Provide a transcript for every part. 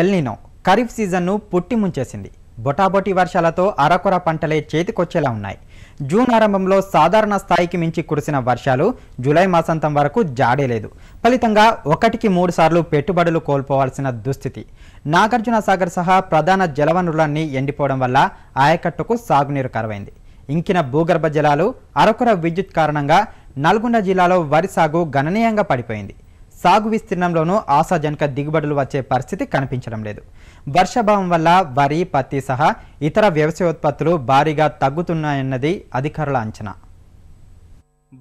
El Niño kharif సీజన్ను పుట్టి ముంచేసింది బొటాబొటి వర్షాలతో అరకొర పంటలే చేతికొచ్చేలా ఉన్నాయి జూన్ ఆరంభంలో సాధారణ స్థాయికి మించి కురిసిన వర్షాలు జూలై మాసాంతం వరకు జాడేలేదు ఫలితంగా ఒకటికి మూడు సార్లు పెట్టుబడులు కోల్పోవాల్సిన దుస్థితి నాగార్జున సాగర్ సహా ప్రధాన జలవనరులన్నీ ఎండిపోవడం వల్ల ఆయకట్టుకు సాగునీరు కరవైంది ఇంకిన భూగర్భ జలాలు అరకొర విద్యుత్ కారణంగా నల్గొండ జిల్లాలో వరి సాగు గణనీయంగా పడిపోయింది సాగు విస్తీర్ణంలోనూ ఆశాజనక దిగుబడులు వచ్చే పరిస్థితి కనిపించడం లేదు వర్షాభావం వల్ల వరి పత్తి సహా ఇతర వ్యవసాయ ఉత్పత్తులు భారీగా తగ్గుతున్నాయన్నది అధికారుల అంచనా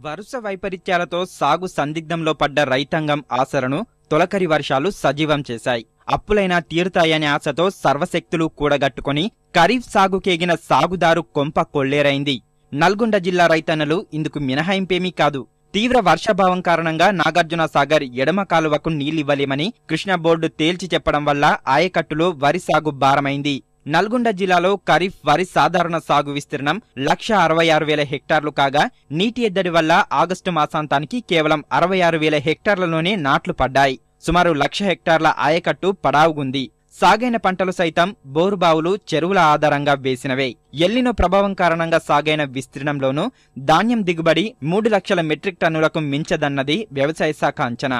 వరుస వైపరీత్యాలతో సాగు సందిగ్ధంలో పడ్డ రైతాంగం ఆశలను తొలకరి వర్షాలు సజీవం చేశాయి అప్పులైనా తీరుతాయనే ఆశతో సర్వశక్తులు కూడగట్టుకుని ఖరీఫ్ సాగుకేగిన సాగుదారు కొంప కొల్లేరైంది నల్గొండ జిల్లా రైతన్నలు ఇందుకు మినహాయింపేమీ కాదు తీవ్ర వర్షాభావం కారణంగా నాగార్జున సాగర్ ఎడమ కాలువకు నీళ్లివ్వలేమని కృష్ణా బోర్డు తేల్చి చెప్పడం వల్ల ఆయకట్టులో వరి సాగు భారమైంది నల్గొండ జిల్లాలో ఖరీఫ్ వరి సాధారణ సాగు విస్తీర్ణం లక్ష అరవై ఆరు వేల హెక్టార్లు కాగా నీటి ఎద్దడి వల్ల ఆగస్టు మాసాంతానికి కేవలం అరవై ఆరు వేల హెక్టార్లలోనే నాట్లు పడ్డాయి సుమారు లక్ష హెక్టార్ల ఆయకట్టు పడావుగుంది సాగైన పంటలు సైతం బోరుబావులు చెరువుల ఆధారంగా వేసినవే ఎల్లినో ప్రభావం కారణంగా సాగైన విస్తీర్ణంలోనూ ధాన్యం దిగుబడి మూడు లక్షల మెట్రిక్ టన్నులకు మించదన్నది వ్యవసాయ శాఖ అంచనా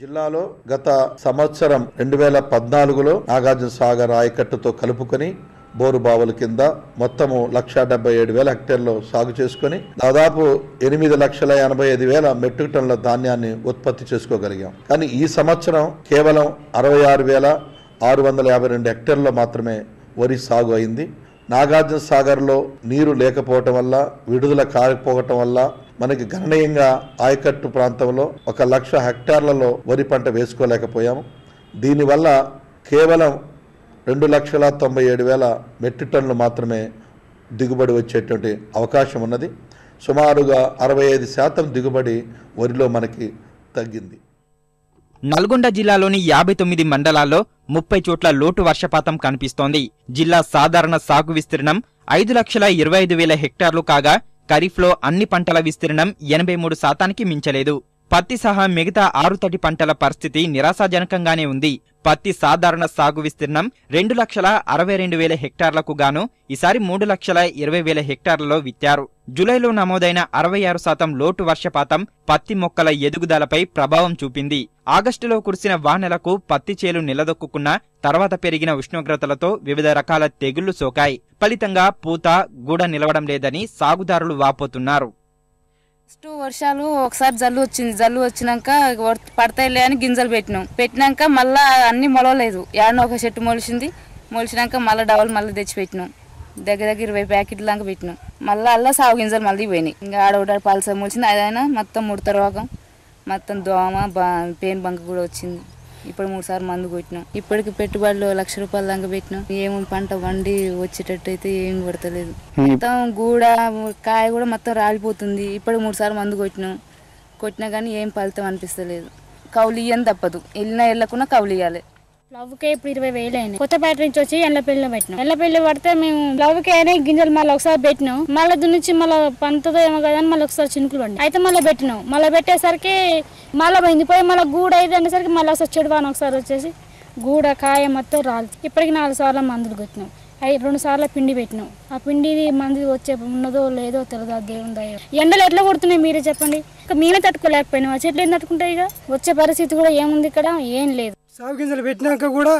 జిల్లాలో గత సంవత్సరం రెండు వేల పద్నాలుగులో నాగార్జున సాగర్ ఆయకట్టుతో కలుపుకొని బోరు బావుల కింద మొత్తము లక్ష డెబ్బై ఏడు వేల హెక్టేర్లు సాగు చేసుకుని దాదాపు ఎనిమిది లక్షల ఎనభై ఐదు వేల మెట్రిక్ టన్నుల ధాన్యాన్ని ఉత్పత్తి చేసుకోగలిగాం కానీ ఈ సంవత్సరం కేవలం అరవై ఆరు వేల ఆరు వందల యాభై రెండు హెక్టర్లో మాత్రమే వరి సాగు అయింది నాగార్జున సాగర్లో నీరు లేకపోవటం వల్ల విడుదల కాలిపోవటం వల్ల మనకి గణనీయంగా ఆయకట్టు ప్రాంతంలో ఒక లక్ష హెక్టార్లలో వరి పంట వేసుకోలేకపోయాము దీనివల్ల కేవలం రెండు లక్షల తొంభై ఏడు వేల మెట్రిక్ టన్నులు మాత్రమే దిగుబడి వచ్చేటువంటి అవకాశం ఉన్నది సుమారుగా అరవై ఐదు శాతం దిగుబడి వరిలో మనకి తగ్గింది నల్గొండ జిల్లాలోని యాభై తొమ్మిది మండలాల్లో ముప్పై చోట్ల లోటు వర్షపాతం కనిపిస్తోంది జిల్లా సాధారణ సాగు విస్తీర్ణం ఐదు లక్షల ఇరవై ఐదు వేల హెక్టార్లు కాగా ఖరీఫ్లో అన్ని పంటల విస్తీర్ణం ఎనభై మూడు శాతానికి మించలేదు పత్తి సహా మిగతా ఆరు తడి పంటల పరిస్థితి నిరాశాజనకంగానే ఉంది పత్తి సాధారణ సాగు విస్తీర్ణం రెండు లక్షల అరవై రెండు వేల హెక్టార్లకు గాను ఈసారి మూడు లక్షల ఇరవై వేల హెక్టార్లలో విత్తారు జూలైలో నమోదైన అరవై ఆరు శాతం లోటు వర్షపాతం పత్తి మొక్కల ఎదుగుదలపై ప్రభావం చూపింది ఆగస్టులో కురిసిన వానలకు పత్తి చేలు నిలదొక్కున్న తర్వాత పెరిగిన ఉష్ణోగ్రతలతో వివిధ రకాల తెగుళ్లు సోకాయి ఫలితంగా పూత గూడ నిలవడం లేదని సాగుదారులు వాపోతున్నారు ఫస్ట్ వర్షాలు ఒకసారి జల్లు వచ్చింది జల్లు వచ్చినాక పడతాయిలే అని గింజలు పెట్టినాం పెట్టినాక మళ్ళీ అన్ని మొలవలేదు ఏడన ఒక చెట్టు మొలిచింది మొలిచినాక మళ్ళీ డబల్ మళ్ళీ తెచ్చి పెట్టినాం దగ్గర దగ్గర ఇరవై ప్యాకెట్లు దాకా పెట్టినాం మళ్ళీ అల్లా సాగు గింజలు మళ్ళీ పోయినాయి ఇంకా ఆడవుడ పాలస మొలిచింది అదైనా మొత్తం ముడత రోగం మొత్తం దోమ బా పెయిన్ బంక కూడా వచ్చింది ఇప్పుడు మూడు సార్లు మందు కొట్టినాం ఇప్పటికి పెట్టుబడులు లక్ష రూపాయలు దాకా పెట్టినాం ఏమో పంట వండి వచ్చేటట్టు అయితే ఏం కొడతలేదు మొత్తం గూడ కాయ కూడా మొత్తం రాలిపోతుంది ఇప్పుడు మూడు సార్లు మందు కొట్టినాం కొట్టినా కానీ ఏం ఫలితం అనిపిస్తలేదు కౌలు ఇయ్యని తప్పదు వెళ్ళినా వెళ్ళకుండా కౌలు ఇవ్వాలి లవ్కే ఇప్పుడు ఇరవై వేలు అయినాయి కొత్త పేట నుంచి వచ్చి ఎల్లపల్లిలో పెట్టినాం ఎల్లపల్లి పడితే మేము లవ్కే అయినా గింజలు మళ్ళీ ఒకసారి పెట్టినాం మళ్ళీ దున్నించి మళ్ళీ పంతదో ఏమో కదా మళ్ళీ ఒకసారి చినుకులు పడినాయి అయితే మళ్ళీ పెట్టినాం మళ్ళీ పెట్టేసరికి మళ్ళీ పొందిపోయి మళ్ళీ గూడ అయితే అనేసరికి మళ్ళీ ఒకసారి వాన ఒకసారి వచ్చేసి గూడ కాయ మొత్తం రాలి ఇప్పటికి నాలుగు సార్లు మందులు కొట్టినాం అవి రెండు సార్లు పిండి పెట్టినాం ఆ పిండి మంది వచ్చే ఉన్నదో లేదో తెలియదు దేవుని దయ ఎండలు ఎట్లా కొడుతున్నాయి మీరే చెప్పండి ఇక మీనే తట్టుకోలేకపోయినా ఆ చెట్లు ఏం తట్టుకుంటాయి ఇక వచ్చే పరిస్థితి కూడా ఏముంది ఇక్కడ ఏం లేదు సాగు గింజలు పెట్టినాక కూడా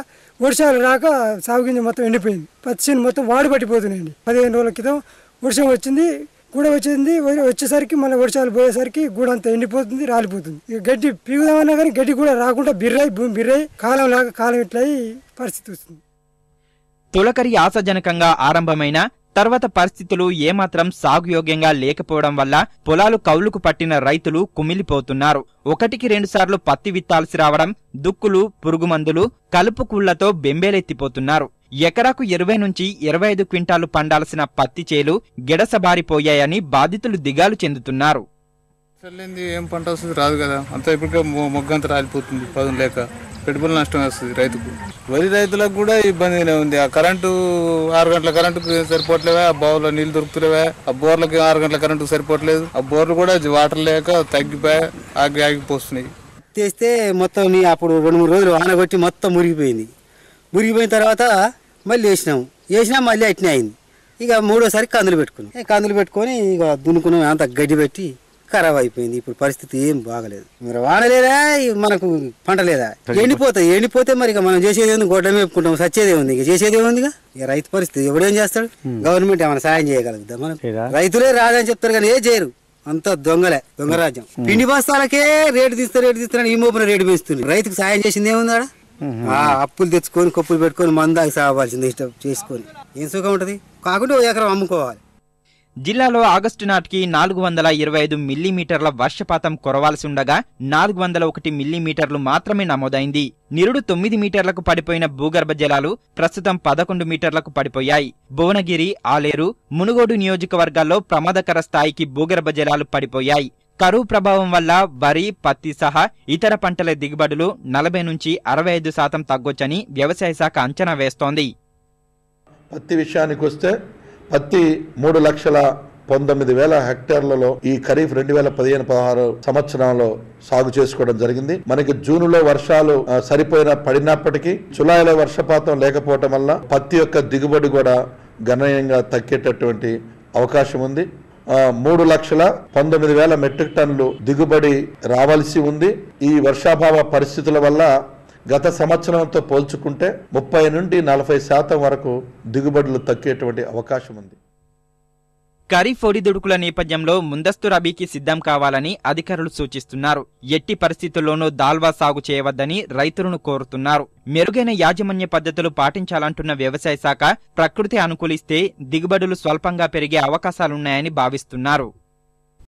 వర్షాలు రాక సాగు గింజ మొత్తం ఎండిపోయింది పచ్చిని మొత్తం వాడి పట్టిపోతున్నాయండి పదిహేను రోజుల క్రితం వర్షం వచ్చింది గూడ వచ్చింది వచ్చేసరికి మళ్ళీ వర్షాలు పోయేసరికి గూడ అంతా ఎండిపోతుంది రాలిపోతుంది ఇక గడ్డి పీగుదామన్నా కానీ గడ్డి కూడా రాకుండా బిర్రై భూమి బిర్రై కాలం లాగా కాలం ఇట్లయి పరిస్థితి వస్తుంది తొలకరి ఆశాజనకంగా ఆరంభమైన తర్వాత పరిస్థితులు ఏమాత్రం సాగుయోగ్యంగా లేకపోవడం వల్ల పొలాలు కౌలుకు పట్టిన రైతులు కుమిలిపోతున్నారు ఒకటికి రెండుసార్లు పత్తి విత్తాల్సి రావడం దుక్కులు పురుగుమందులు కలుపు కుళ్లతో బెంబేలెత్తిపోతున్నారు ఎకరాకు ఇరవై నుంచి ఇరవై ఐదు క్వింటాలు పండాల్సిన పత్తి చేలు గిడసబారిపోయాయని బాధితులు దిగాలు చెందుతున్నారు చల్లింది ఏం పంట వస్తుంది రాదు కదా అంతా ఇప్పటికే మొగ్గంత రాలిపోతుంది పదం లేక పెట్టుబడి నష్టం వస్తుంది రైతుకు వరి రైతులకు కూడా ఇబ్బంది ఉంది ఆ కరెంటు ఆరు గంటల కరెంటుకు సరిపోవట్లేవా ఆ బావులో నీళ్లు దొరుకుతులేవా ఆ బోర్లకి ఆరు గంటల కరెంటు సరిపోవట్లేదు ఆ బోర్లు కూడా వాటర్ లేక తగ్గిపోయి ఆగి ఆగిపోతున్నాయి చేస్తే మొత్తం అప్పుడు రెండు మూడు రోజులు వాన మొత్తం మురిగిపోయింది మురిగిపోయిన తర్వాత మళ్ళీ వేసినాము వేసినా మళ్ళీ అట్నే అయింది ఇక మూడోసారి కందులు పెట్టుకున్నాం కందులు పెట్టుకొని ఇక దున్నుకున్నాం అంత గడ్డి పెట్టి ఖరాబ్ అయిపోయింది ఇప్పుడు పరిస్థితి ఏం బాగలేదు మరి వాడలేదా మనకు పంట లేదా ఎండిపోతాయి ఎండిపోతే మరి ఇక మనం చేసేది ఉంది గొడ్డ మేపుకుంటాం సచ్చేదే ఉంది ఇక చేసేదే ఉంది ఇక రైతు పరిస్థితి ఎవడేం చేస్తాడు గవర్నమెంట్ ఏమైనా సాయం చేయగలుగుతాం మనం రైతులే రాదని చెప్తారు కానీ ఏ చేయరు అంత దొంగలే దొంగరాజ్యం పిండి బస్తాలకే రేటు తీస్తే రేటు తీస్తారని ఈ మోపున రేటు పెంచుతుంది రైతుకు సాయం చేసింది ఏముందా అప్పులు తెచ్చుకొని కప్పులు పెట్టుకొని మందాకి సాగవలసింది ఇష్టం చేసుకొని ఏం సుఖం ఉంటుంది కాకుండా ఒక ఎకరం అమ్ముకోవాలి జిల్లాలో ఆగస్టు నాటికి నాలుగు వందల ఇరవై ఐదు మిల్లీమీటర్ల వర్షపాతం కురవాల్సి ఉండగా నాలుగు వందల ఒకటి మిల్లీమీటర్లు మాత్రమే నమోదైంది నిరుడు తొమ్మిది మీటర్లకు పడిపోయిన భూగర్భ జలాలు ప్రస్తుతం పదకొండు మీటర్లకు పడిపోయాయి భువనగిరి ఆలేరు మునుగోడు నియోజకవర్గాల్లో ప్రమాదకర స్థాయికి భూగర్భ జలాలు పడిపోయాయి కరువు ప్రభావం వల్ల వరి పత్తి సహా ఇతర పంటల దిగుబడులు నలభై నుంచి అరవై ఐదు శాతం తగ్గొచ్చని వ్యవసాయ శాఖ అంచనా వేస్తోంది పత్తి విషయానికి వస్తే పత్తి మూడు లక్షల పంతొమ్మిది వేల హెక్టార్లలో ఈ ఖరీఫ్ రెండు వేల పదిహేను పదహారు సంవత్సరంలో సాగు చేసుకోవడం జరిగింది మనకి జూన్ లో వర్షాలు సరిపోయిన పడినప్పటికీ జులైలో వర్షపాతం లేకపోవటం వల్ల పత్తి యొక్క దిగుబడి కూడా గణనీయంగా తగ్గేటటువంటి అవకాశం ఉంది మూడు లక్షల పంతొమ్మిది వేల మెట్రిక్ టన్నులు దిగుబడి రావాల్సి ఉంది ఈ వర్షాభావ పరిస్థితుల వల్ల గత సంవత్సరంతో పోల్చుకుంటే ముప్పై నుండి నలభై శాతం వరకు దిగుబడులు తగ్గేటువంటి అవకాశం ఉంది ఖరీఫ్ ఒడిదుడుకుల నేపథ్యంలో ముందస్తు రబీకి సిద్ధం కావాలని అధికారులు సూచిస్తున్నారు ఎట్టి పరిస్థితుల్లోనూ దాల్వా సాగు చేయవద్దని రైతులను కోరుతున్నారు మెరుగైన యాజమాన్య పద్ధతులు పాటించాలంటున్న వ్యవసాయ శాఖ ప్రకృతి అనుకూలిస్తే దిగుబడులు స్వల్పంగా పెరిగే అవకాశాలున్నాయని భావిస్తున్నారు